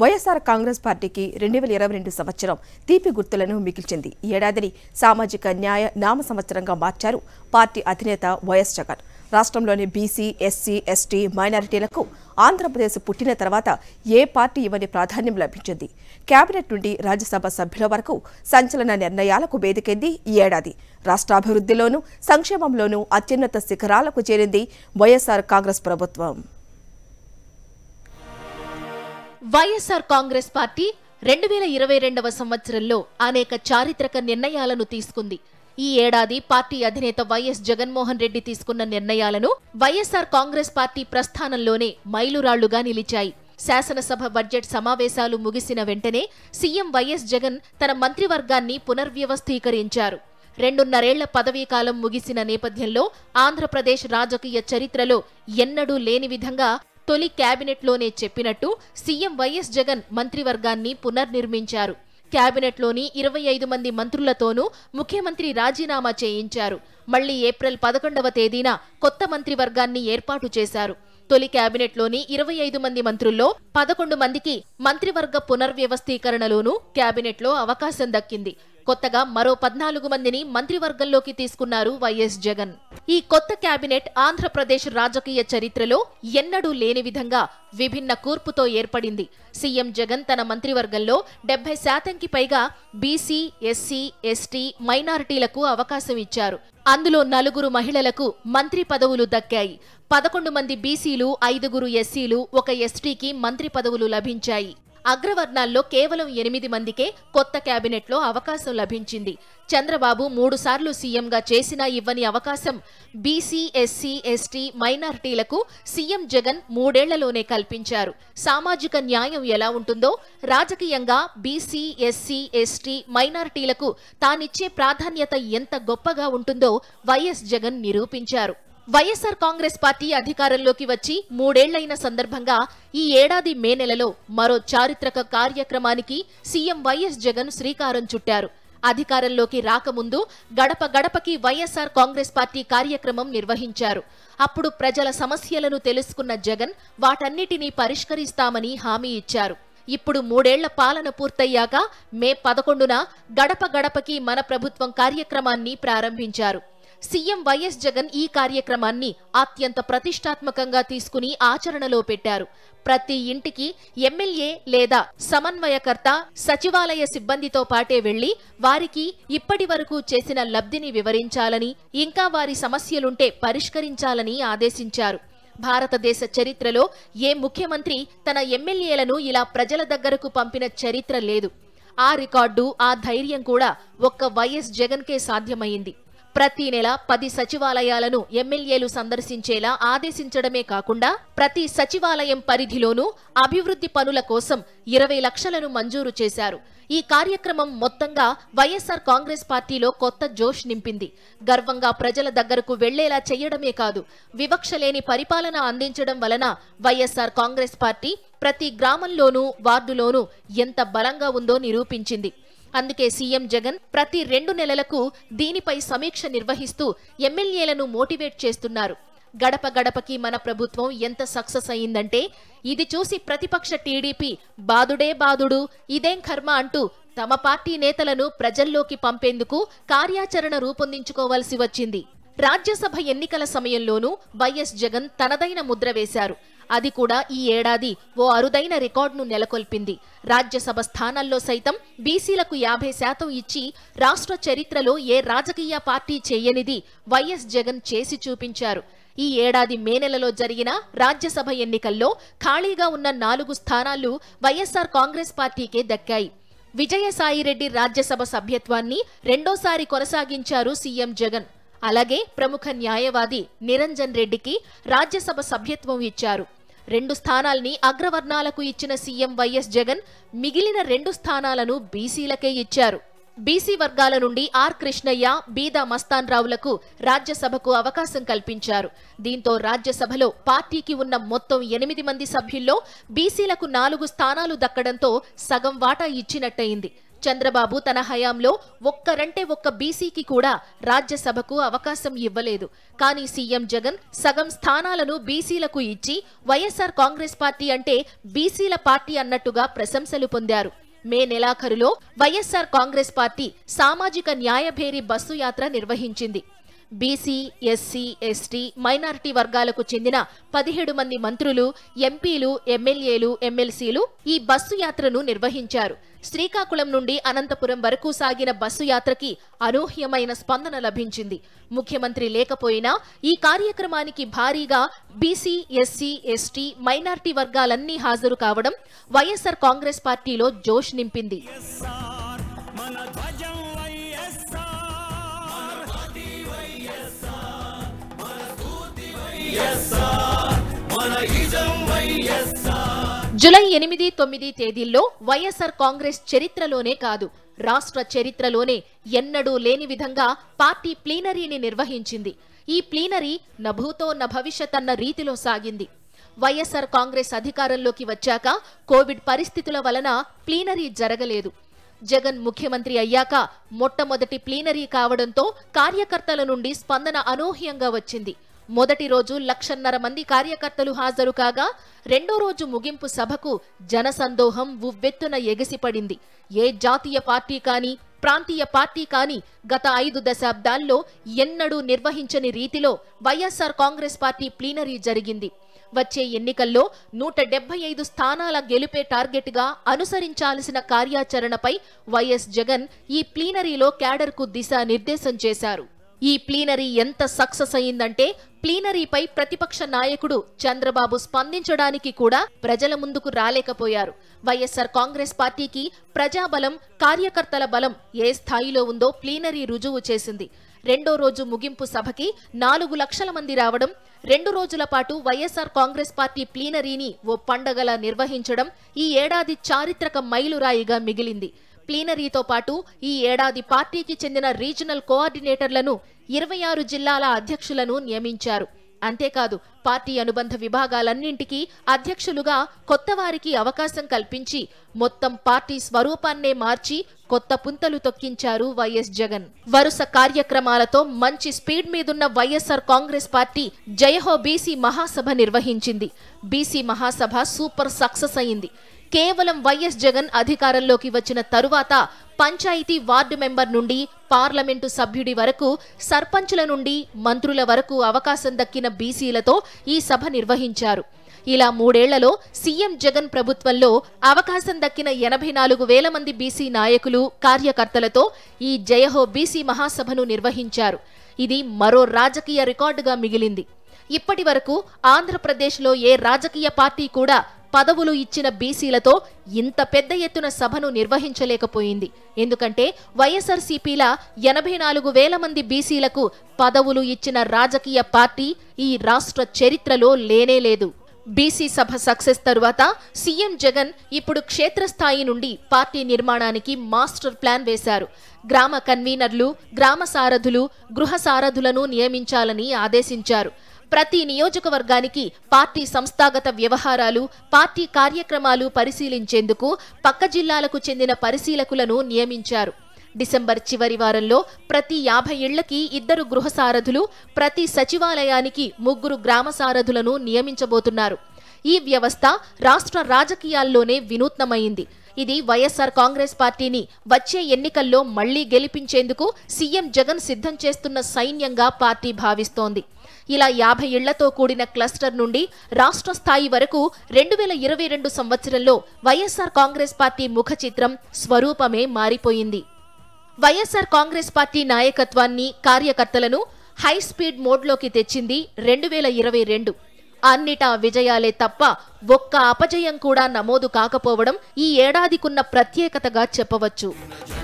వైఎస్ఆర్ కాంగ్రెస్ పార్టీకి రెండు వేల ఇరవై రెండు సంవత్సరం తీపి గుర్తులను మిగిల్చింది ఈ ఏడాదిని సామాజిక న్యాయ నామ సంవత్సరంగా మార్చారు పార్టీ అధినేత వైఎస్ జగన్ రాష్ట్రంలోని బీసీ ఎస్సీ ఎస్టీ మైనారిటీలకు ఆంధ్రప్రదేశ్ పుట్టిన తర్వాత ఏ పార్టీ ఇవ్వని ప్రాధాన్యం లభించింది కేబినెట్ నుండి రాజ్యసభ సభ్యుల వరకు సంచలన నిర్ణయాలకు వేదికైంది ఈ ఏడాది రాష్ట్రాభివృద్ధిలోనూ సంక్షేమంలోనూ అత్యున్నత శిఖరాలకు చేరింది వైఎస్ఆర్ కాంగ్రెస్ ప్రభుత్వం వైఎస్ఆర్ కాంగ్రెస్ పార్టీ రెండు వేల ఇరవై రెండవ సంవత్సరంలో అనేక చారిత్రక నిర్ణయాలను తీసుకుంది ఈ ఏడాది పార్టీ అధినేత వైఎస్ జగన్మోహన్ రెడ్డి తీసుకున్న నిర్ణయాలను వైఎస్ఆర్ కాంగ్రెస్ పార్టీ ప్రస్థానంలోనే మైలురాళ్లుగా నిలిచాయి శాసనసభ బడ్జెట్ సమావేశాలు ముగిసిన వెంటనే సీఎం వైఎస్ జగన్ తన మంత్రివర్గాన్ని పునర్వ్యవస్థీకరించారు రెండున్నరేళ్ల పదవీకాలం ముగిసిన నేపథ్యంలో ఆంధ్రప్రదేశ్ రాజకీయ చరిత్రలో ఎన్నడూ లేని విధంగా తొలి కేబినెట్లోనే చెప్పినట్టు సీఎం వైఎస్ జగన్ మంత్రివర్గాన్ని పునర్నిర్మించారు కేబినెట్లోని ఇరవై ఐదు మంది మంత్రులతోనూ ముఖ్యమంత్రి రాజీనామా చేయించారు మళ్లీ ఏప్రిల్ పదకొండవ తేదీన కొత్త మంత్రివర్గాన్ని ఏర్పాటు చేశారు తొలి కేబినెట్లోని ఇరవై ఐదు మంది మంత్రుల్లో పదకొండు మందికి మంత్రివర్గ పునర్వ్యవస్థీకరణలోనూ కేబినెట్లో అవకాశం దక్కింది కొత్తగా మరో పద్నాలుగు మందిని మంత్రివర్గంలోకి తీసుకున్నారు వైఎస్ జగన్ ఈ కొత్త కేబినెట్ ఆంధ్రప్రదేశ్ రాజకీయ చరిత్రలో ఎన్నడూ లేని విధంగా విభిన్న కూర్పుతో ఏర్పడింది సీఎం జగన్ తన మంత్రివర్గంలో డెబ్బై శాతంకి పైగా బీసీ ఎస్సీ ఎస్టీ మైనారిటీలకు అవకాశం ఇచ్చారు అందులో నలుగురు మహిళలకు మంత్రి పదవులు దక్కాయి పదకొండు మంది బీసీలు ఐదుగురు ఎస్సీలు ఒక ఎస్టీకి మంత్రి పదవులు లభించాయి అగ్రవర్ణాల్లో కేవలం ఎనిమిది మందికే కొత్త క్యాబినెట్లో అవకాశం లభించింది చంద్రబాబు మూడుసార్లు సీఎంగా చేసినా ఇవ్వని అవకాశం బీసీ ఎస్సీ ఎస్టీ మైనార్టీలకు సీఎం జగన్ మూడేళ్లలోనే కల్పించారు సామాజిక న్యాయం ఎలా ఉంటుందో రాజకీయంగా బీసీ ఎస్సీ ఎస్టీ మైనార్టీలకు తానిచ్చే ప్రాధాన్యత ఎంత గొప్పగా ఉంటుందో వైఎస్ జగన్ నిరూపించారు వైఎస్సార్ కాంగ్రెస్ పార్టీ అధికారంలోకి వచ్చి మూడేళ్లైన సందర్భంగా ఈ ఏడాది మే నెలలో మరో చారిత్రక కార్యక్రమానికి సీఎం వైఎస్ జగన్ శ్రీకారం చుట్టారు అధికారంలోకి రాకముందు గడప గడపకి వైఎస్సార్ కాంగ్రెస్ పార్టీ కార్యక్రమం నిర్వహించారు అప్పుడు ప్రజల సమస్యలను తెలుసుకున్న జగన్ వాటన్నిటినీ పరిష్కరిస్తామని హామీ ఇచ్చారు ఇప్పుడు మూడేళ్ల పాలన పూర్తయ్యాక మే పదకొండున గడప గడపకి మన ప్రభుత్వం కార్యక్రమాన్ని ప్రారంభించారు సీఎం వైఎస్ జగన్ ఈ కార్యక్రమాన్ని అత్యంత ప్రతిష్టాత్మకంగా తీసుకుని ఆచరణలో పెట్టారు ప్రతి ఇంటికి ఎమ్మెల్యే లేదా సమన్వయకర్త సచివాలయ సిబ్బందితో పాటే వెళ్లి వారికి ఇప్పటి వరకు చేసిన లబ్ధిని వివరించాలని ఇంకా వారి సమస్యలుంటే పరిష్కరించాలని ఆదేశించారు భారతదేశ చరిత్రలో ఏ ముఖ్యమంత్రి తన ఎమ్మెల్యేలను ఇలా ప్రజల దగ్గరకు పంపిన చరిత్ర లేదు ఆ రికార్డు ఆ ధైర్యం కూడా ఒక్క వైఎస్ జగన్కే సాధ్యమైంది ప్రతి నెల పది సచివాలయాలను ఎమ్మెల్యేలు సందర్శించేలా ఆదేశించడమే కాకుండా ప్రతి సచివాలయం పరిధిలోనూ అభివృద్ధి పనుల కోసం ఇరవై లక్షలను మంజూరు చేశారు ఈ కార్యక్రమం మొత్తంగా వైఎస్ఆర్ కాంగ్రెస్ పార్టీలో కొత్త జోష్ నింపింది గర్వంగా ప్రజల దగ్గరకు వెళ్లేలా చేయడమే కాదు వివక్ష లేని పరిపాలన అందించడం వలన వైఎస్ఆర్ కాంగ్రెస్ పార్టీ ప్రతి గ్రామంలోనూ వార్డులోనూ ఎంత బలంగా ఉందో నిరూపించింది అందుకే సీఎం జగన్ ప్రతి రెండు నెలలకు దీనిపై సమీక్ష నిర్వహిస్తూ ఎమ్మెల్యేలను మోటివేట్ చేస్తున్నారు గడప గడపకి మన ప్రభుత్వం ఎంత సక్సెస్ అయిందంటే ఇది చూసి ప్రతిపక్ష టీడీపీ బాదుడే బాదుడు ఇదేం కర్మ అంటూ తమ పార్టీ నేతలను ప్రజల్లోకి పంపేందుకు కార్యాచరణ రూపొందించుకోవాల్సి వచ్చింది రాజ్యసభ ఎన్నికల సమయంలోనూ వైఎస్ జగన్ తనదైన ముద్ర వేశారు అది కూడా ఈ ఏడాది ఓ అరుదైన రికార్డును నెలకొల్పింది రాజ్యసభ స్థానాల్లో సైతం బీసీలకు యాభై శాతం ఇచ్చి రాష్ట్ర చరిత్రలో ఏ రాజకీయ పార్టీ చేయనిది వైఎస్ జగన్ చేసి చూపించారు ఈ ఏడాది మే నెలలో జరిగిన రాజ్యసభ ఎన్నికల్లో ఖాళీగా ఉన్న నాలుగు స్థానాలు వైఎస్సార్ కాంగ్రెస్ పార్టీకే దక్కాయి విజయసాయిరెడ్డి రాజ్యసభ సభ్యత్వాన్ని రెండోసారి కొనసాగించారు సీఎం జగన్ అలాగే ప్రముఖ న్యాయవాది నిరంజన్ రెడ్డికి రాజ్యసభ సభ్యత్వం ఇచ్చారు రెండు స్థానాల్ని అగ్రవర్ణాలకు ఇచ్చిన సీఎం వైఎస్ జగన్ మిగిలిన రెండు స్థానాలను బీసీలకే ఇచ్చారు బీసీ వర్గాల నుండి ఆర్ కృష్ణయ్య బీదా మస్తాన్ రావులకు రాజ్యసభకు అవకాశం కల్పించారు దీంతో రాజ్యసభలో పార్టీకి ఉన్న మొత్తం ఎనిమిది మంది సభ్యుల్లో బీసీలకు నాలుగు స్థానాలు దక్కడంతో సగం వాటా ఇచ్చినట్టయింది చంద్రబాబు తన హయాంలో ఒక్కరంటే ఒక్క బీసీకి కూడా రాజ్యసభకు అవకాశం ఇవ్వలేదు కానీ సీఎం జగన్ సగం స్థానాలను బీసీలకు ఇచ్చి వైఎస్ఆర్ కాంగ్రెస్ పార్టీ అంటే బీసీల పార్టీ అన్నట్టుగా ప్రశంసలు పొందారు మే నెలాఖరులో వైఎస్ఆర్ కాంగ్రెస్ పార్టీ సామాజిక న్యాయభేరి బస్సు యాత్ర నిర్వహించింది బీసీ ఎస్సీ ఎస్టీ మైనారిటీ వర్గాలకు చెందిన పదిహేడు మంది మంత్రులు ఎంపీలు ఎమ్మెల్యేలు ఎమ్మెల్సీలు ఈ బస్సు యాత్రను నిర్వహించారు శ్రీకాకుళం నుండి అనంతపురం వరకు సాగిన బస్సు యాత్రకి అనూహ్యమైన స్పందన లభించింది ముఖ్యమంత్రి లేకపోయినా ఈ కార్యక్రమానికి భారీగా బీసీ ఎస్సీ ఎస్టీ మైనార్టీ వర్గాలన్నీ హాజరు కావడం వైఎస్సార్ కాంగ్రెస్ పార్టీలో జోష్ నింపింది జులై ఎనిమిది తొమ్మిది తేదీల్లో వైఎస్ఆర్ కాంగ్రెస్ చరిత్రలోనే కాదు రాష్ట్ర చరిత్రలోనే ఎన్నడూ లేని విధంగా పార్టీ ప్లీనరీని నిర్వహించింది ఈ ప్లీనరీ నభూతో న భవిష్యత్ అన్న రీతిలో సాగింది వైఎస్ఆర్ కాంగ్రెస్ అధికారంలోకి వచ్చాక కోవిడ్ పరిస్థితుల వలన ప్లీనరీ జరగలేదు జగన్ ముఖ్యమంత్రి అయ్యాక మొట్టమొదటి ప్లీనరీ కావడంతో కార్యకర్తల నుండి స్పందన అనూహ్యంగా వచ్చింది మొదటి రోజు లక్షన్నర మంది కార్యకర్తలు హాజరు కాగా రెండో రోజు ముగింపు సభకు జనసందోహం ఉవ్వెత్తున ఎగిసిపడింది ఏ జాతీయ పార్టీ కానీ ప్రాంతీయ పార్టీ కానీ గత ఐదు దశాబ్దాల్లో ఎన్నడూ నిర్వహించని రీతిలో వైఎస్ఆర్ కాంగ్రెస్ పార్టీ ప్లీనరీ జరిగింది వచ్చే ఎన్నికల్లో నూట ఐదు స్థానాల గెలుపే టార్గెట్గా అనుసరించాల్సిన కార్యాచరణపై వైఎస్ జగన్ ఈ ప్లీనరీలో క్యాడర్కు దిశానిర్దేశం చేశారు ఈ ప్లీనరీ ఎంత సక్సెస్ అయిందంటే ప్లీనరీపై ప్రతిపక్ష నాయకుడు చంద్రబాబు స్పందించడానికి కూడా ప్రజల ముందుకు రాలేకపోయారు వైఎస్ఆర్ కాంగ్రెస్ పార్టీకి ప్రజాబలం కార్యకర్తల బలం ఏ స్థాయిలో ఉందో ప్లీనరీ రుజువు చేసింది రెండో రోజు ముగింపు సభకి నాలుగు లక్షల మంది రావడం రెండు రోజుల పాటు వైఎస్ఆర్ కాంగ్రెస్ పార్టీ ప్లీనరీని ఓ పండగలా నిర్వహించడం ఈ ఏడాది చారిత్రక మైలురాయిగా మిగిలింది ప్లీనరీతో పాటు ఈ ఏడాది పార్టీకి చెందిన రీజనల్ కోఆర్డినేటర్లను ఇరవై ఆరు జిల్లాల అధ్యక్షులను నియమించారు అంతేకాదు పార్టీ అనుబంధ విభాగాలన్నింటికీ అధ్యక్షులుగా కొత్త వారికి అవకాశం కల్పించి మొత్తం పార్టీ స్వరూపాన్నే మార్చి కొత్త పుంతలు తొక్కించారు వైఎస్ జగన్ వరుస కార్యక్రమాలతో మంచి స్పీడ్ మీదున్న వైఎస్ఆర్ కాంగ్రెస్ పార్టీ జయహో బీసీ మహాసభ నిర్వహించింది బీసీ మహాసభ సూపర్ సక్సెస్ అయింది కేవలం వైఎస్ జగన్ అధికారంలోకి వచ్చిన తరువాత పంచాయతీ వార్డు మెంబర్ నుండి పార్లమెంటు సభ్యుడి వరకు సర్పంచుల నుండి మంత్రుల వరకు అవకాశం దక్కిన బీసీలతో ఈ సభ నిర్వహించారు ఇలా మూడేళ్లలో సీఎం జగన్ ప్రభుత్వంలో అవకాశం దక్కిన ఎనభై నాలుగు వేల మంది బీసీ నాయకులు కార్యకర్తలతో ఈ జయహో బీసీ మహాసభను నిర్వహించారు ఇది మరో రాజకీయ రికార్డుగా మిగిలింది ఇప్పటి వరకు ఆంధ్రప్రదేశ్లో ఏ రాజకీయ పార్టీ కూడా పదవులు ఇచ్చిన బీసీలతో ఇంత పెద్ద ఎత్తున సభను నిర్వహించలేకపోయింది ఎందుకంటే వైఎస్ఆర్సీపీల ఎనభై నాలుగు వేల మంది బీసీలకు పదవులు ఇచ్చిన రాజకీయ పార్టీ ఈ రాష్ట్ర చరిత్రలో లేనేలేదు బీసీ సభ సక్సెస్ తరువాత సీఎం జగన్ ఇప్పుడు క్షేత్రస్థాయి నుండి పార్టీ నిర్మాణానికి మాస్టర్ ప్లాన్ వేశారు గ్రామ కన్వీనర్లు గ్రామ సారథులు గృహ సారథులను నియమించాలని ఆదేశించారు ప్రతి నియోజకవర్గానికి పార్టీ సంస్థాగత వ్యవహారాలు పార్టీ కార్యక్రమాలు పరిశీలించేందుకు పక్క జిల్లాలకు చెందిన పరిశీలకులను నియమించారు డిసెంబర్ చివరి వారంలో ప్రతి యాభై ఇళ్లకి ఇద్దరు గృహ సారథులు ప్రతి సచివాలయానికి ముగ్గురు గ్రామ సారథులను నియమించబోతున్నారు ఈ వ్యవస్థ రాష్ట్ర రాజకీయాల్లోనే వినూత్నమైంది ఇది వైఎస్ఆర్ కాంగ్రెస్ పార్టీని వచ్చే ఎన్నికల్లో మళ్లీ గెలిపించేందుకు సీఎం జగన్ సిద్ధం చేస్తున్న సైన్యంగా పార్టీ భావిస్తోంది ఇలా యాభై ఇళ్లతో కూడిన క్లస్టర్ నుండి రాష్ట్ర స్థాయి వరకు రెండు వేల ఇరవై రెండు సంవత్సరంలో వైఎస్ఆర్ కాంగ్రెస్ పార్టీ ముఖ చిత్రం స్వరూపమే మారిపోయింది వైఎస్ఆర్ కాంగ్రెస్ పార్టీ నాయకత్వాన్ని కార్యకర్తలను హై స్పీడ్ మోడ్లోకి తెచ్చింది రెండు వేల ఇరవై రెండు అన్నిటా విజయాలే తప్ప ఒక్క అపజయం కూడా నమోదు కాకపోవడం ఈ ఏడాదికున్న ప్రత్యేకతగా చెప్పవచ్చు